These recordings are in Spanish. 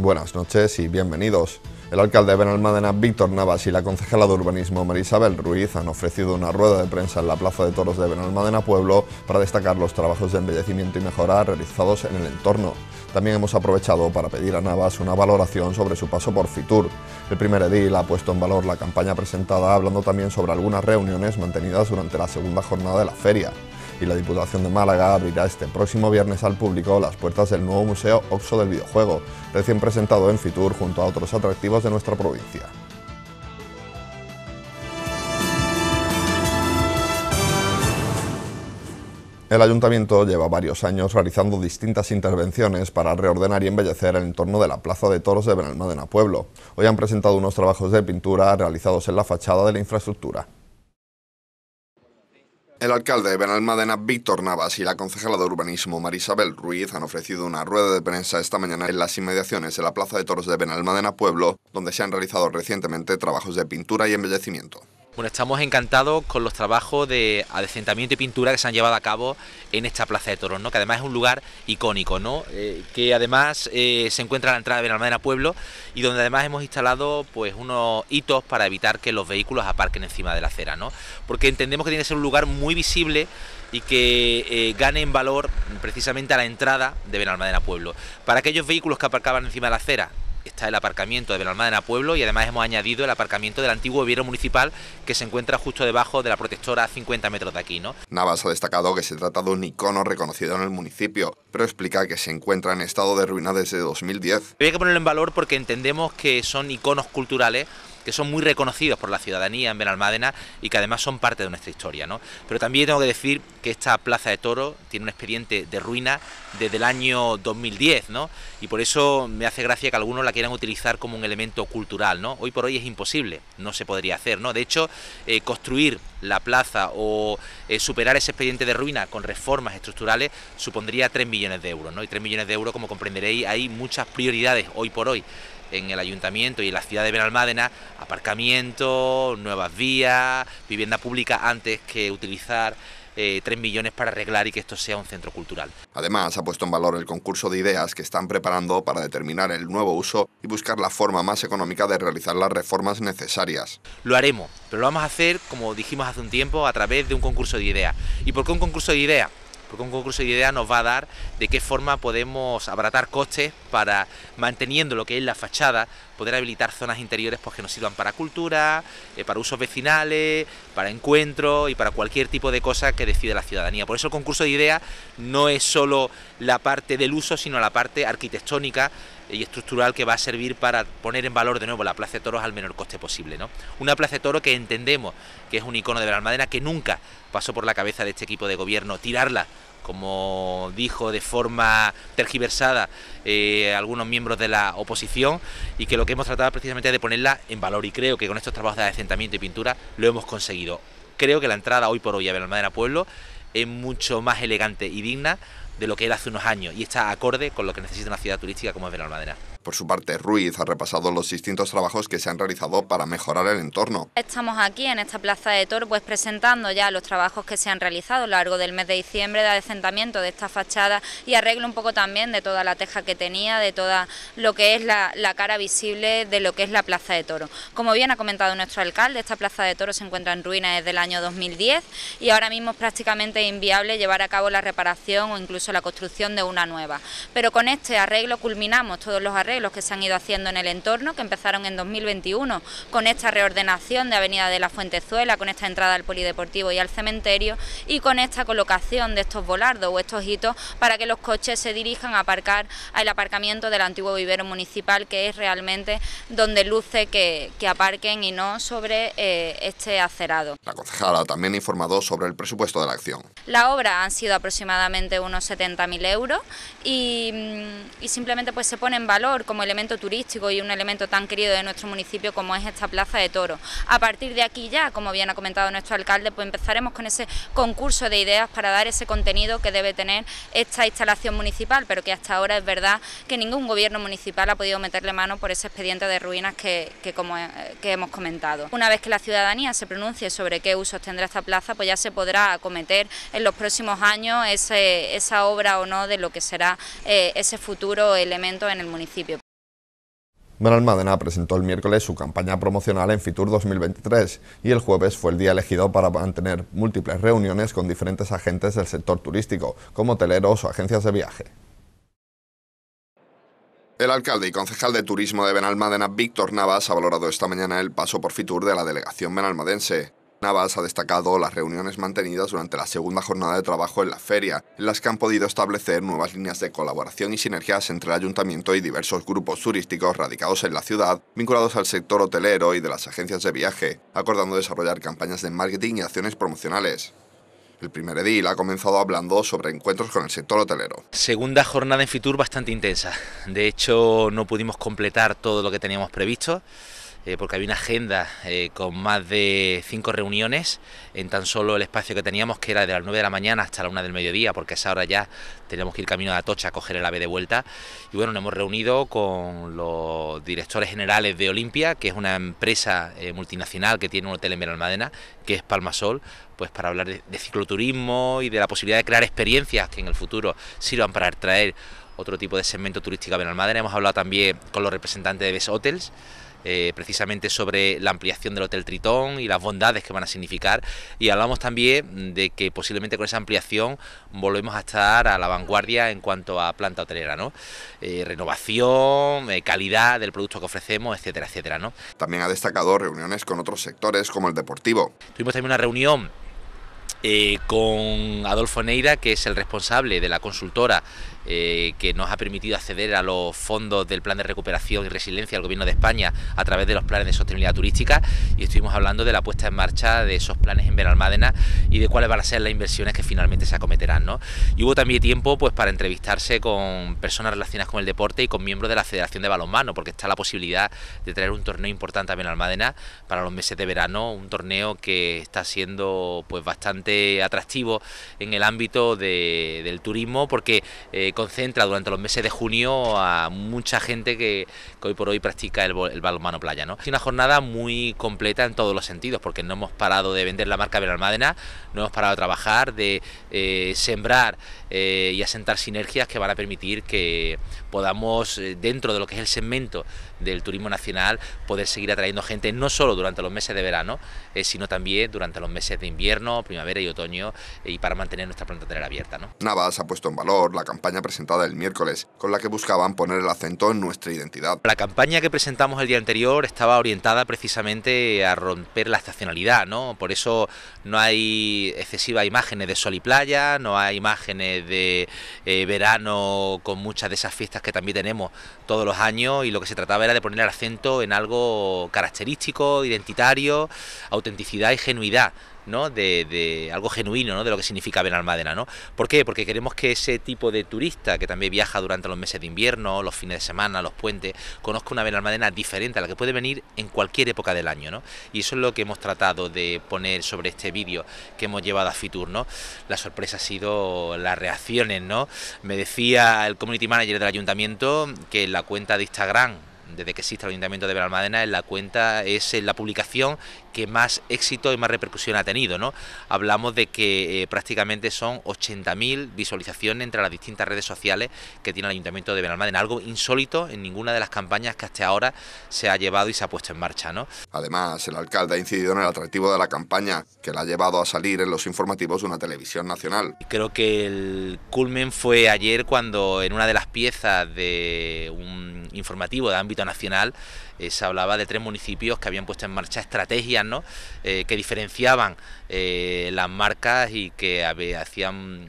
Buenas noches y bienvenidos. El alcalde de Benalmádena, Víctor Navas, y la concejala de urbanismo, Marisabel Ruiz, han ofrecido una rueda de prensa en la Plaza de Toros de Benalmádena Pueblo para destacar los trabajos de embellecimiento y mejora realizados en el entorno. También hemos aprovechado para pedir a Navas una valoración sobre su paso por Fitur. El primer edil ha puesto en valor la campaña presentada, hablando también sobre algunas reuniones mantenidas durante la segunda jornada de la feria y la Diputación de Málaga abrirá este próximo viernes al público las puertas del nuevo Museo Oxo del Videojuego, recién presentado en Fitur junto a otros atractivos de nuestra provincia. El ayuntamiento lleva varios años realizando distintas intervenciones para reordenar y embellecer el entorno de la Plaza de Toros de Benalmádena Pueblo. Hoy han presentado unos trabajos de pintura realizados en la fachada de la infraestructura. El alcalde de Benalmádena, Víctor Navas, y la concejala de Urbanismo, Marisabel Ruiz, han ofrecido una rueda de prensa esta mañana en las inmediaciones de la Plaza de Toros de Benalmadena Pueblo, donde se han realizado recientemente trabajos de pintura y embellecimiento. Bueno, estamos encantados con los trabajos de adecentamiento y pintura que se han llevado a cabo en esta Plaza de Toros, que además es un lugar icónico, ¿no? Eh, que además eh, se encuentra a la entrada de Benalmádena Pueblo y donde además hemos instalado pues, unos hitos para evitar que los vehículos aparquen encima de la acera, ¿no? porque entendemos que tiene que ser un lugar muy visible y que eh, gane en valor precisamente a la entrada de Benalmádena Pueblo. Para aquellos vehículos que aparcaban encima de la acera está el aparcamiento de Benalmádena Pueblo y además hemos añadido el aparcamiento del antiguo gobierno municipal que se encuentra justo debajo de la protectora a 50 metros de aquí. ¿no? Navas ha destacado que se trata de un icono reconocido en el municipio, pero explica que se encuentra en estado de ruina desde 2010. Había que ponerlo en valor porque entendemos que son iconos culturales que son muy reconocidos por la ciudadanía en Benalmádena y que además son parte de nuestra historia. ¿no? Pero también tengo que decir que esta Plaza de Toro tiene un expediente de ruina desde el año 2010 ¿no? y por eso me hace gracia que algunos la quieran utilizar como un elemento cultural. ¿no? Hoy por hoy es imposible, no se podría hacer. ¿no? De hecho, eh, construir la plaza o eh, superar ese expediente de ruina con reformas estructurales supondría 3 millones de euros. ¿no? Y 3 millones de euros, como comprenderéis, hay muchas prioridades hoy por hoy en el ayuntamiento y en la ciudad de Benalmádena aparcamiento, nuevas vías, vivienda pública antes que utilizar 3 eh, millones para arreglar y que esto sea un centro cultural. Además, ha puesto en valor el concurso de ideas que están preparando para determinar el nuevo uso y buscar la forma más económica de realizar las reformas necesarias. Lo haremos, pero lo vamos a hacer, como dijimos hace un tiempo, a través de un concurso de ideas. ¿Y por qué un concurso de ideas? porque un concurso de ideas nos va a dar de qué forma podemos abratar costes para, manteniendo lo que es la fachada, poder habilitar zonas interiores pues, que nos sirvan para cultura, eh, para usos vecinales, para encuentros y para cualquier tipo de cosa que decida la ciudadanía. Por eso el concurso de ideas no es solo la parte del uso, sino la parte arquitectónica y estructural que va a servir para poner en valor de nuevo la Plaza de Toros al menor coste posible. ¿no? Una Plaza de Toros que entendemos que es un icono de Belalmadena... que nunca pasó por la cabeza de este equipo de gobierno tirarla como dijo de forma tergiversada eh, algunos miembros de la oposición y que lo que hemos tratado precisamente es de ponerla en valor y creo que con estos trabajos de asentamiento y pintura lo hemos conseguido. Creo que la entrada hoy por hoy a Belalmadena Pueblo es mucho más elegante y digna de lo que era hace unos años y está acorde con lo que necesita una ciudad turística como es Madera". Por su parte, Ruiz ha repasado los distintos trabajos que se han realizado para mejorar el entorno. Estamos aquí en esta plaza de Toro, pues presentando ya los trabajos que se han realizado a lo largo del mes de diciembre de asentamiento de esta fachada y arreglo un poco también de toda la teja que tenía, de toda lo que es la, la cara visible de lo que es la plaza de Toro. Como bien ha comentado nuestro alcalde, esta plaza de Toro se encuentra en ruinas desde el año 2010 y ahora mismo es prácticamente inviable llevar a cabo la reparación o incluso la construcción de una nueva. Pero con este arreglo culminamos todos los arreglos los que se han ido haciendo en el entorno, que empezaron en 2021 con esta reordenación de Avenida de la Fuentezuela, con esta entrada al polideportivo y al cementerio y con esta colocación de estos volardos o estos hitos para que los coches se dirijan a aparcar al aparcamiento del antiguo vivero municipal, que es realmente donde luce que, aparquen y no sobre eh, este acerado. La concejala también ha informado sobre el presupuesto de la acción. La obra han sido aproximadamente unos 70.000 euros y, mm, y simplemente pues se pone en valor como elemento turístico y un elemento tan querido de nuestro municipio como es esta Plaza de toro. A partir de aquí ya, como bien ha comentado nuestro alcalde, pues empezaremos con ese concurso de ideas para dar ese contenido que debe tener esta instalación municipal, pero que hasta ahora es verdad que ningún gobierno municipal ha podido meterle mano por ese expediente de ruinas que, eh, hemos comentado. Una vez que la ciudadanía se pronuncie sobre qué usos tendrá esta plaza, pues ya se podrá acometer en los próximos años esa obra o no de lo que será eh, ese futuro elemento en el municipio. Benalmádena presentó el miércoles su campaña promocional en Fitur 2023 y el jueves fue el día elegido para mantener múltiples reuniones con diferentes agentes del sector turístico, como hoteleros o agencias de viaje. El alcalde y concejal de turismo de Benalmádena, Víctor Navas, ha valorado esta mañana el paso por Fitur de la delegación benalmadense. Navas ha destacado las reuniones mantenidas durante la segunda jornada de trabajo en la feria, en las que han podido establecer nuevas líneas de colaboración y sinergias entre el ayuntamiento y diversos grupos turísticos radicados en la ciudad, vinculados al sector hotelero y de las agencias de viaje, acordando desarrollar campañas de marketing y acciones promocionales. El primer edil ha comenzado hablando sobre encuentros con el sector hotelero. Segunda jornada en Fitur bastante intensa. De hecho, no pudimos completar todo lo que teníamos previsto. Eh, porque había una agenda eh, con más de cinco reuniones en tan solo el espacio que teníamos, que era de las 9 de la mañana hasta la 1 del mediodía, porque a esa hora ya teníamos que ir camino de Atocha a coger el ave de vuelta. Y bueno, nos hemos reunido con los directores generales de Olimpia, que es una empresa eh, multinacional que tiene un hotel en Benalmádena, que es Palmasol, pues para hablar de, cicloturismo y de la posibilidad de crear experiencias que en el futuro sirvan para atraer... otro tipo de segmento turístico a Benalmádena. Hemos hablado también con los representantes de Best Hotels eh, precisamente sobre la ampliación del Hotel Tritón y las bondades que van a significar. Y hablamos también de que posiblemente con esa ampliación volvemos a estar a la vanguardia en cuanto a planta hotelera, ¿no? Eh, renovación, eh, calidad del producto que ofrecemos, etcétera, etcétera, También ha destacado reuniones con otros sectores como el deportivo. Tuvimos también una reunión con Adolfo Neira, que es el responsable de la consultora eh, que nos ha permitido acceder a los fondos del Plan de Recuperación y Resiliencia del Gobierno de España a través de los planes de sostenibilidad turística y estuvimos hablando de la puesta en marcha de esos planes en Benalmádena y de cuáles van a ser las inversiones que finalmente se acometerán. ¿no? Y hubo también tiempo pues, para entrevistarse con personas relacionadas con el deporte y con miembros de la Federación de Balonmano, porque está la posibilidad de traer un torneo importante a Benalmádena para los meses de verano, un torneo que está siendo pues, bastante atractivo en el ámbito del turismo, porque eh, concentra durante los meses de junio a mucha gente que, hoy por hoy practica el, balonmano playa. ¿no? Es una jornada muy completa en todos los sentidos, porque no hemos parado de vender la marca Belalmádena... no hemos parado de trabajar, de eh, sembrar eh, y asentar sinergias que van a permitir que podamos, eh, dentro de lo que es el segmento del turismo nacional, poder seguir atrayendo gente no solo durante los meses de verano, eh, sino también durante los meses de invierno, primavera y otoño, eh, y para mantener nuestra planta hotelera abierta. ¿no? Navas ha puesto en valor la campaña presentada el miércoles, con la que buscaban poner el acento en nuestra identidad. La campaña que presentamos el día anterior estaba orientada precisamente a romper la estacionalidad, ¿no? Por eso no hay excesivas imágenes de sol y playa, no hay imágenes de eh, verano con muchas de esas fiestas que también tenemos todos los años, y lo que se trataba era de poner el acento en algo característico, identitario, autenticidad y genuidad. ¿no? De, algo genuino de lo que significa Benalmádena. ¿no? ¿Por qué? Porque queremos que ese tipo de turista que también viaja durante los meses de invierno, los fines de semana, los puentes, conozca una Benalmádena diferente a la que puede venir en cualquier época del año. Y eso es lo que hemos tratado de poner sobre este vídeo que hemos llevado a Fitur. La sorpresa ha sido las reacciones. ¿no? Me decía el community manager del ayuntamiento que la cuenta de Instagram desde que existe el Ayuntamiento de Benalmádena, en la cuenta es eh, la publicación que más éxito y más repercusión ha tenido. ¿no? Hablamos de que eh, prácticamente son 80.000 visualizaciones entre las distintas redes sociales que tiene el Ayuntamiento de Benalmádena, algo insólito en ninguna de las campañas que hasta ahora se ha llevado y se ha puesto en marcha. ¿no? Además, el alcalde ha incidido en el atractivo de la campaña, que la ha llevado a salir en los informativos de una televisión nacional. Creo que el culmen fue ayer cuando en una de las piezas de un informativo de ámbito nacional, Nacional eh, se hablaba de tres municipios que habían puesto en marcha estrategias ¿no? Eh, que diferenciaban eh, las marcas y que hacían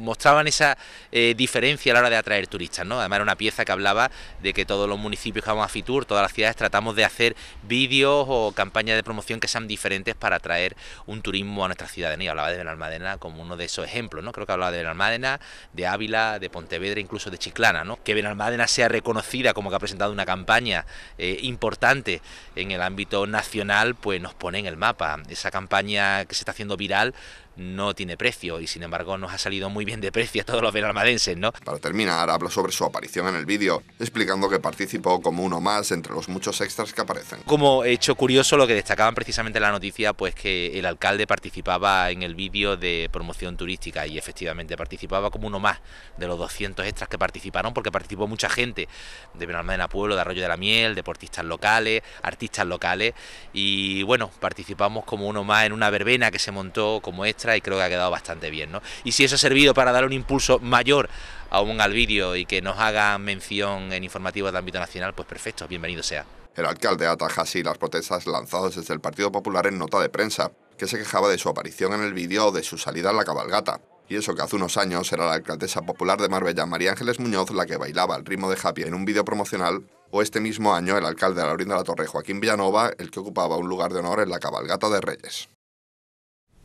mostraban esa eh, diferencia a la hora de atraer turistas, ¿no? Además era una pieza que hablaba de que todos los municipios que vamos a Fitur, todas las ciudades, tratamos de hacer vídeos o campañas de promoción que sean diferentes para atraer un turismo a nuestra ciudad. Y hablaba de Benalmádena como uno de esos ejemplos, ¿no? Creo que hablaba de Benalmádena, de Ávila, de Pontevedra, incluso de Chiclana, ¿no? Que Benalmádena sea reconocida como que ha presentado una campaña eh, importante en el ámbito nacional, pues nos pone en el mapa. Esa campaña que se está haciendo viral no tiene precio y sin embargo nos ha salido muy bien de precio a todos los benalmadenses, ¿no? Para terminar, hablo sobre su aparición en el vídeo, explicando que participó como uno más entre los muchos extras que aparecen. Como hecho curioso, lo que destacaban precisamente en la noticia, pues que el alcalde participaba en el vídeo de promoción turística y efectivamente participaba como uno más de los 200 extras que participaron, porque participó mucha gente de Benalmádena Pueblo, de Arroyo de la Miel, deportistas locales, artistas locales y bueno, participamos como uno más en una verbena que se montó como esta y creo que ha quedado bastante bien, ¿no? Y si eso ha servido para dar un impulso mayor aún al vídeo y que nos haga mención en informativos de ámbito nacional, pues perfecto, bienvenido sea. El alcalde ataja así las protestas lanzadas desde el Partido Popular en nota de prensa, que se quejaba de su aparición en el vídeo de su salida a la cabalgata. Y eso que hace unos años era la alcaldesa popular de Marbella, María Ángeles Muñoz, la que bailaba al ritmo de Japia en un vídeo promocional, o este mismo año el alcalde de la Orinda de la Torre, Joaquín Villanova, el que ocupaba un lugar de honor en la cabalgata de Reyes.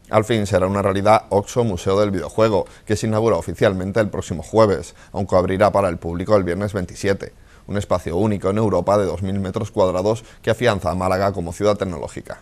Al fin será una realidad Oxo Museo del Videojuego, que se inaugura oficialmente el próximo jueves, aunque abrirá para el público el viernes 27. Un espacio único en Europa de 2.000 metros cuadrados que afianza a Málaga como ciudad tecnológica.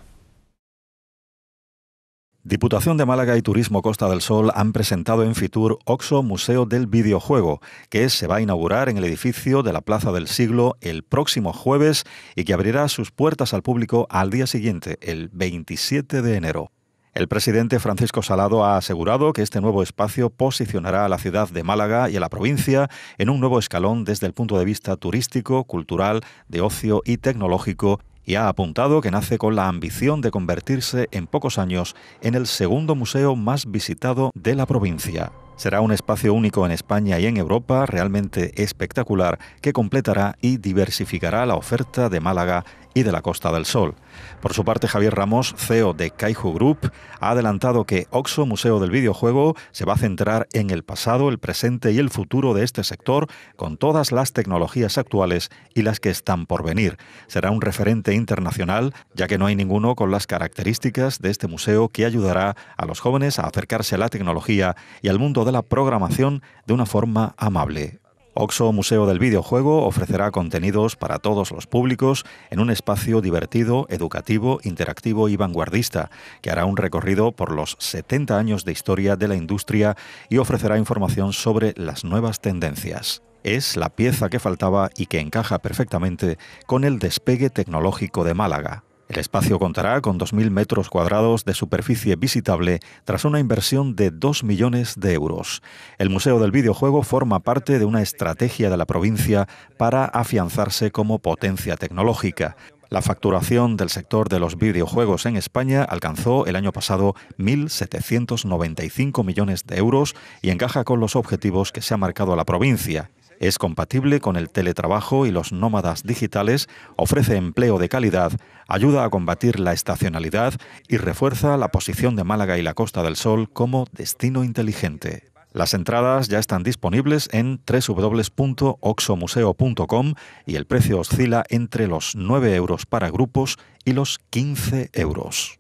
Diputación de Málaga y Turismo Costa del Sol han presentado en Fitur Oxo Museo del Videojuego, que se va a inaugurar en el edificio de la Plaza del Siglo el próximo jueves y que abrirá sus puertas al público al día siguiente, el 27 de enero. El presidente Francisco Salado ha asegurado que este nuevo espacio posicionará a la ciudad de Málaga y a la provincia en un nuevo escalón desde el punto de vista turístico, cultural, de ocio y tecnológico y ha apuntado que nace con la ambición de convertirse en pocos años en el segundo museo más visitado de la provincia. Será un espacio único en España y en Europa, realmente espectacular, que completará y diversificará la oferta de Málaga y de la Costa del Sol. Por su parte, Javier Ramos, CEO de Kaiju Group, ha adelantado que Oxo Museo del Videojuego se va a centrar en el pasado, el presente y el futuro de este sector con todas las tecnologías actuales y las que están por venir. Será un referente internacional, ya que no hay ninguno con las características de este museo que ayudará a los jóvenes a acercarse a la tecnología y al mundo de la programación de una forma amable OXO Museo del Videojuego ofrecerá contenidos para todos los públicos en un espacio divertido, educativo, interactivo y vanguardista, que hará un recorrido por los 70 años de historia de la industria y ofrecerá información sobre las nuevas tendencias. Es la pieza que faltaba y que encaja perfectamente con el despegue tecnológico de Málaga. El espacio contará con 2.000 metros cuadrados de superficie visitable tras una inversión de 2 millones de euros. El Museo del Videojuego forma parte de una estrategia de la provincia para afianzarse como potencia tecnológica. La facturación del sector de los videojuegos en España alcanzó el año pasado 1.795 millones de euros y encaja con los objetivos que se ha marcado a la provincia, es compatible con el teletrabajo y los nómadas digitales, ofrece empleo de calidad, ayuda a combatir la estacionalidad y refuerza la posición de Málaga y la Costa del Sol como destino inteligente. Las entradas ya están disponibles en www.oxomuseo.com y el precio oscila entre los 9 euros para grupos y los 15 euros.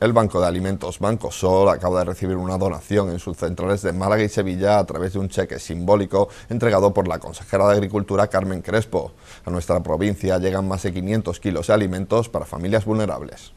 El Banco de Alimentos Banco Sol acaba de recibir una donación en sus centrales de Málaga y Sevilla a través de un cheque simbólico entregado por la consejera de Agricultura Carmen Crespo. A nuestra provincia llegan más de 500 kilos de alimentos para familias vulnerables.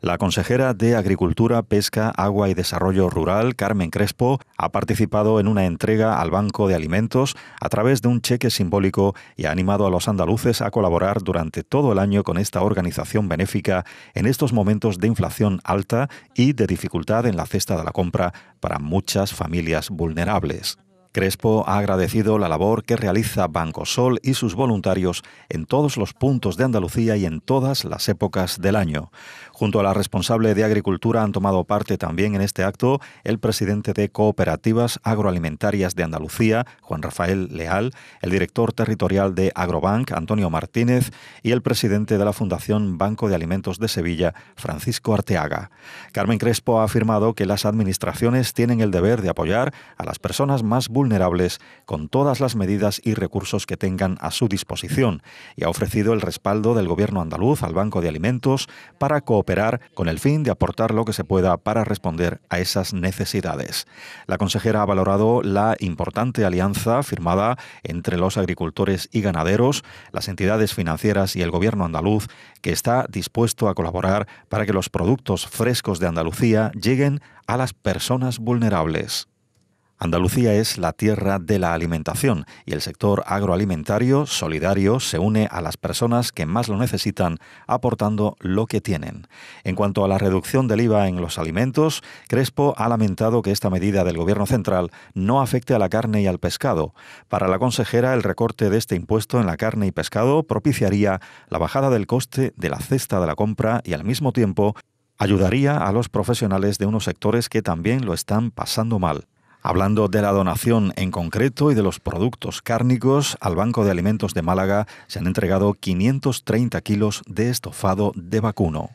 La consejera de Agricultura, Pesca, Agua y Desarrollo Rural, Carmen Crespo, ha participado en una entrega al Banco de Alimentos a través de un cheque simbólico y ha animado a los andaluces a colaborar durante todo el año con esta organización benéfica en estos momentos de inflación alta y de dificultad en la cesta de la compra para muchas familias vulnerables. Crespo ha agradecido la labor que realiza Bancosol y sus voluntarios en todos los puntos de Andalucía y en todas las épocas del año. Junto a la responsable de Agricultura han tomado parte también en este acto el presidente de Cooperativas Agroalimentarias de Andalucía, Juan Rafael Leal, el director territorial de Agrobank, Antonio Martínez, y el presidente de la Fundación Banco de Alimentos de Sevilla, Francisco Arteaga. Carmen Crespo ha afirmado que las administraciones tienen el deber de apoyar a las personas más vulnerables vulnerables con todas las medidas y recursos que tengan a su disposición y ha ofrecido el respaldo del Gobierno andaluz al Banco de Alimentos para cooperar con el fin de aportar lo que se pueda para responder a esas necesidades. La consejera ha valorado la importante alianza firmada entre los agricultores y ganaderos, las entidades financieras y el Gobierno andaluz, que está dispuesto a colaborar para que los productos frescos de Andalucía lleguen a las personas vulnerables. Andalucía es la tierra de la alimentación y el sector agroalimentario solidario se une a las personas que más lo necesitan aportando lo que tienen. En cuanto a la reducción del IVA en los alimentos, Crespo ha lamentado que esta medida del Gobierno central no afecte a la carne y al pescado. Para la consejera, el recorte de este impuesto en la carne y pescado propiciaría la bajada del coste de la cesta de la compra y al mismo tiempo ayudaría a los profesionales de unos sectores que también lo están pasando mal. Hablando de la donación en concreto y de los productos cárnicos, al Banco de Alimentos de Málaga se han entregado 530 kilos de estofado de vacuno.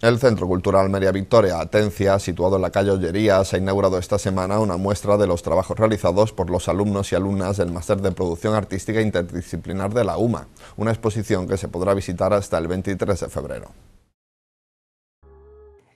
El Centro Cultural María Victoria Atencia, situado en la calle Ollerías, ha inaugurado esta semana una muestra de los trabajos realizados por los alumnos y alumnas del Máster de Producción Artística Interdisciplinar de la UMA, una exposición que se podrá visitar hasta el 23 de febrero.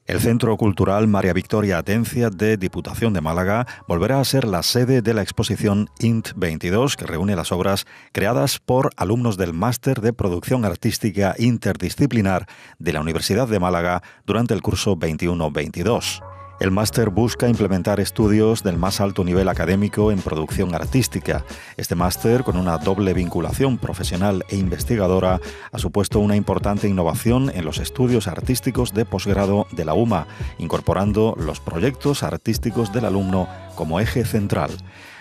El Centro Cultural María Victoria Atencia de Diputación de Málaga volverá a ser la sede de la exposición INT 22, que reúne las obras creadas por alumnos del Máster de Producción Artística Interdisciplinar de la Universidad de Málaga durante el curso 21-22. El máster busca implementar estudios del más alto nivel académico en producción artística. Este máster, con una doble vinculación profesional e investigadora, ha supuesto una importante innovación en los estudios artísticos de posgrado de la UMA, incorporando los proyectos artísticos del alumno como eje central.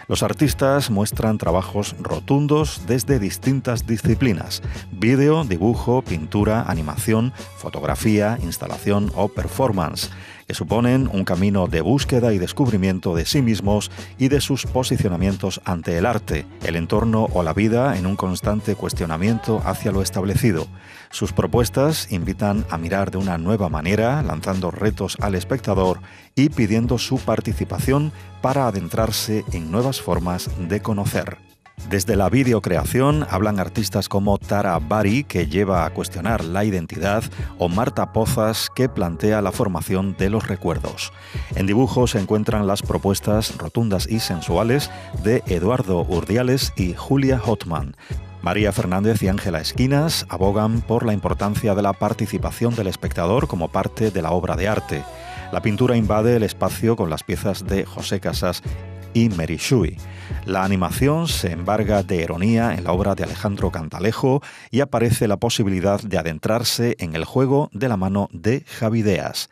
Los artistas muestran trabajos rotundos desde distintas disciplinas, vídeo, dibujo, pintura, animación, fotografía, instalación o performance que suponen un camino de búsqueda y descubrimiento de sí mismos y de sus posicionamientos ante el arte, el entorno o la vida en un constante cuestionamiento hacia lo establecido. Sus propuestas invitan a mirar de una nueva manera, lanzando retos al espectador y pidiendo su participación para adentrarse en nuevas formas de conocer. Desde la videocreación hablan artistas como Tara Bari, que lleva a cuestionar la identidad, o Marta Pozas, que plantea la formación de los recuerdos. En dibujo se encuentran las propuestas rotundas y sensuales de Eduardo Urdiales y Julia Hotman. María Fernández y Ángela Esquinas abogan por la importancia de la participación del espectador como parte de la obra de arte. La pintura invade el espacio con las piezas de José Casas y Mary La animación se embarga de ironía en la obra de Alejandro Cantalejo y aparece la posibilidad de adentrarse en el juego de la mano de Javideas.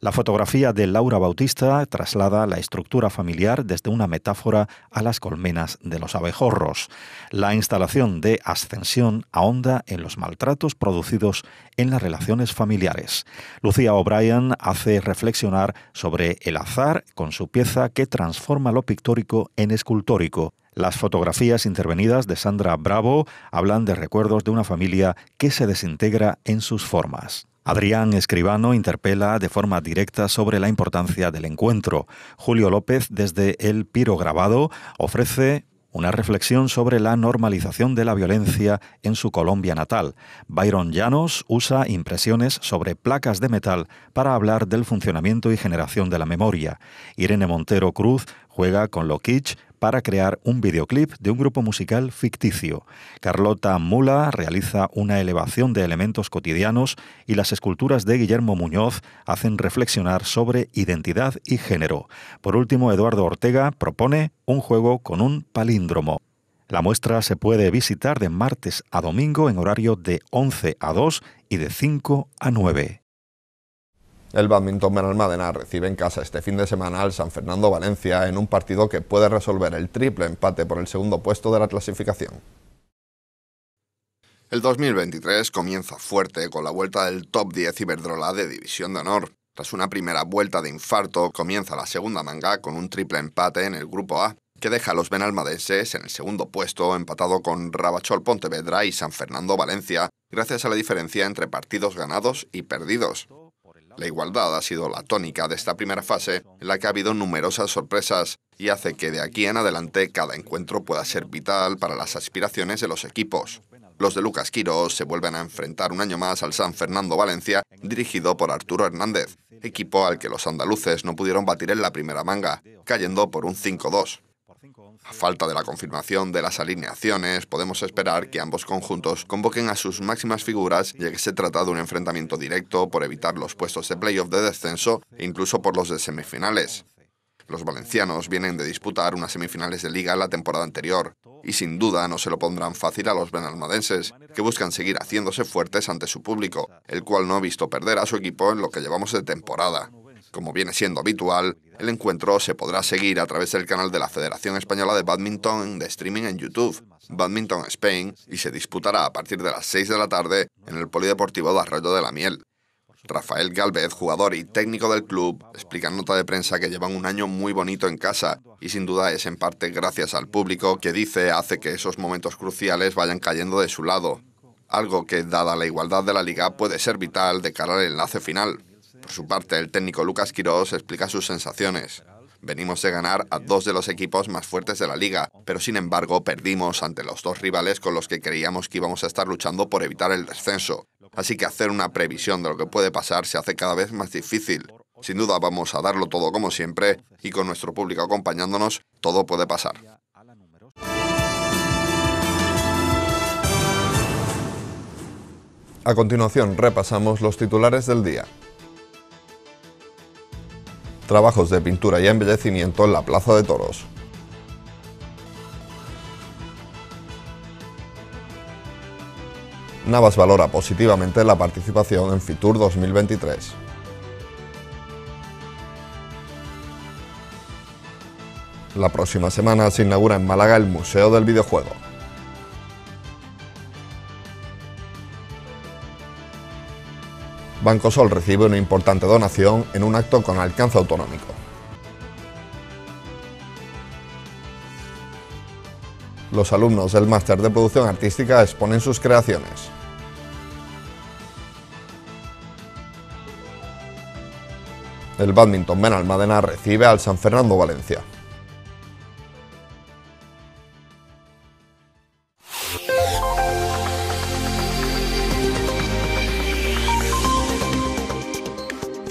La fotografía de Laura Bautista traslada la estructura familiar desde una metáfora a las colmenas de los abejorros. La instalación de Ascensión ahonda en los maltratos producidos en las relaciones familiares. Lucía O'Brien hace reflexionar sobre el azar con su pieza que transforma lo en escultórico. Las fotografías intervenidas de Sandra Bravo hablan de recuerdos de una familia que se desintegra en sus formas. Adrián Escribano interpela de forma directa sobre la importancia del encuentro. Julio López, desde el Piro Grabado, ofrece una reflexión sobre la normalización de la violencia en su Colombia natal. Byron Llanos usa impresiones sobre placas de metal para hablar del funcionamiento y generación de la memoria. Irene Montero Cruz juega con lo kitsch para crear un videoclip de un grupo musical ficticio. Carlota Mula realiza una elevación de elementos cotidianos y las esculturas de Guillermo Muñoz hacen reflexionar sobre identidad y género. Por último, Eduardo Ortega propone un juego con un palíndromo. La muestra se puede visitar de martes a domingo en horario de 11 a 2 y de 5 a 9 el Badminton Benalmádena recibe en casa este fin de semana al San Fernando Valencia en un partido que puede resolver el triple empate por el segundo puesto de la clasificación. El 2023 comienza fuerte con la vuelta del top 10 Iberdrola de División de Honor. Tras una primera vuelta de infarto, comienza la segunda manga con un triple empate en el grupo A, que deja a los benalmadenses en el segundo puesto, empatado con Rabachol Pontevedra y San Fernando Valencia, gracias a la diferencia entre partidos ganados y perdidos. La igualdad ha sido la tónica de esta primera fase, en la que ha habido numerosas sorpresas y hace que de aquí en adelante cada encuentro pueda ser vital para las aspiraciones de los equipos. Los de Lucas Quiros se vuelven a enfrentar un año más al San Fernando Valencia, dirigido por Arturo Hernández, equipo al que los andaluces no pudieron batir en la primera manga, cayendo por un 5-2. A falta de la confirmación de las alineaciones, podemos esperar que ambos conjuntos convoquen a sus máximas figuras ya que se trata de un enfrentamiento directo por evitar los puestos de playoff de descenso e incluso por los de semifinales. Los valencianos vienen de disputar unas semifinales de liga la temporada anterior y sin duda no se lo pondrán fácil a los benalmadenses, que buscan seguir haciéndose fuertes ante su público, el cual no ha visto perder a su equipo en lo que llevamos de temporada. Como viene siendo habitual, el encuentro se podrá seguir a través del canal de la Federación Española de Badminton de streaming en YouTube, Badminton Spain, y se disputará a partir de las 6 de la tarde en el Polideportivo de Arroyo de la Miel. Rafael Galvez, jugador y técnico del club, explica en nota de prensa que llevan un año muy bonito en casa y sin duda es en parte gracias al público que dice hace que esos momentos cruciales vayan cayendo de su lado, algo que dada la igualdad de la liga puede ser vital de cara al enlace final. Por su parte, el técnico Lucas Quiroz explica sus sensaciones. Venimos de ganar a dos de los equipos más fuertes de la liga, pero sin embargo perdimos ante los dos rivales con los que creíamos que íbamos a estar luchando por evitar el descenso. Así que hacer una previsión de lo que puede pasar se hace cada vez más difícil. Sin duda vamos a darlo todo como siempre y con nuestro público acompañándonos, todo puede pasar. A continuación repasamos los titulares del día trabajos de pintura y embellecimiento en la Plaza de Toros. Navas valora positivamente la participación en Fitur 2023. La próxima semana se inaugura en Málaga el Museo del Videojuego. Sol recibe una importante donación en un acto con alcance autonómico. Los alumnos del Máster de Producción Artística exponen sus creaciones. El Badminton Benalmádena recibe al San Fernando Valencia.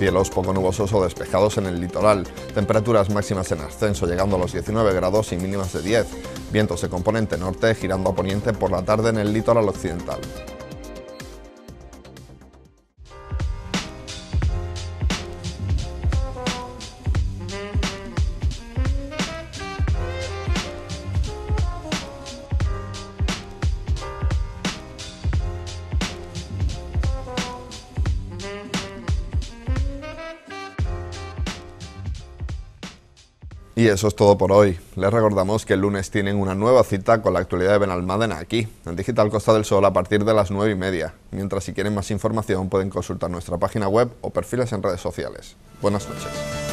cielos poco nubosos o despejados en el litoral, temperaturas máximas en ascenso llegando a los 19 grados y mínimas de 10, vientos de componente norte girando a poniente por la tarde en el litoral occidental. Y eso es todo por hoy. Les recordamos que el lunes tienen una nueva cita con la actualidad de Benalmádena aquí, en Digital Costa del Sol, a partir de las 9 y media. Mientras si quieren más información pueden consultar nuestra página web o perfiles en redes sociales. Buenas noches.